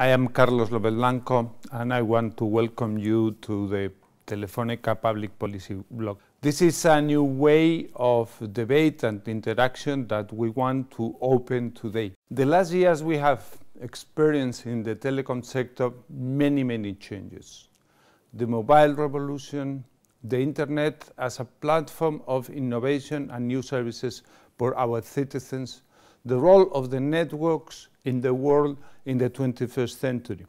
I am Carlos López Blanco, and I want to welcome you to the Telefonica Public Policy Blog. This is a new way of debate and interaction that we want to open today. The last years we have experienced in the telecom sector many, many changes. The mobile revolution, the internet as a platform of innovation and new services for our citizens, the role of the networks in the world in the 21st century.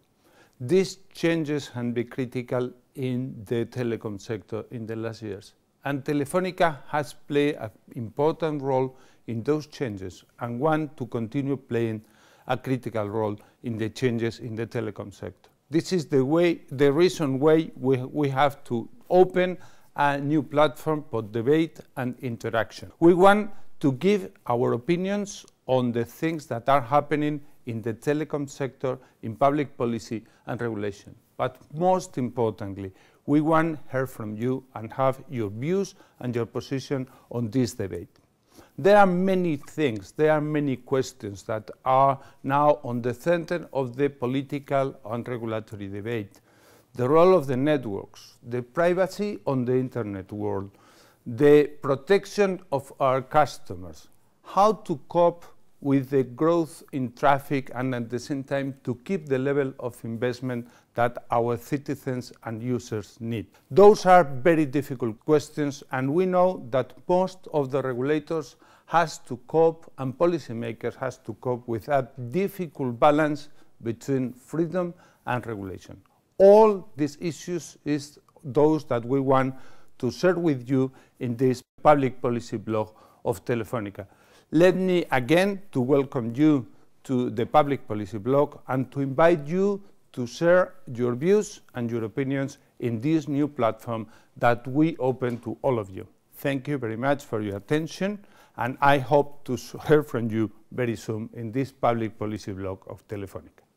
These changes have been critical in the telecom sector in the last years. And Telefonica has played an important role in those changes and want to continue playing a critical role in the changes in the telecom sector. This is the way, the reason why we, we have to open a new platform for debate and interaction. We want to give our opinions on the things that are happening in the telecom sector, in public policy and regulation. But most importantly, we want to hear from you and have your views and your position on this debate. There are many things, there are many questions that are now on the center of the political and regulatory debate. The role of the networks, the privacy on the internet world, the protection of our customers, how to cope with the growth in traffic and at the same time to keep the level of investment that our citizens and users need? Those are very difficult questions and we know that most of the regulators has to cope and policymakers has to cope with that difficult balance between freedom and regulation. All these issues is those that we want to share with you in this public policy blog of Telefonica. Let me again to welcome you to the Public Policy Blog and to invite you to share your views and your opinions in this new platform that we open to all of you. Thank you very much for your attention, and I hope to hear from you very soon in this Public Policy Blog of Telefonica.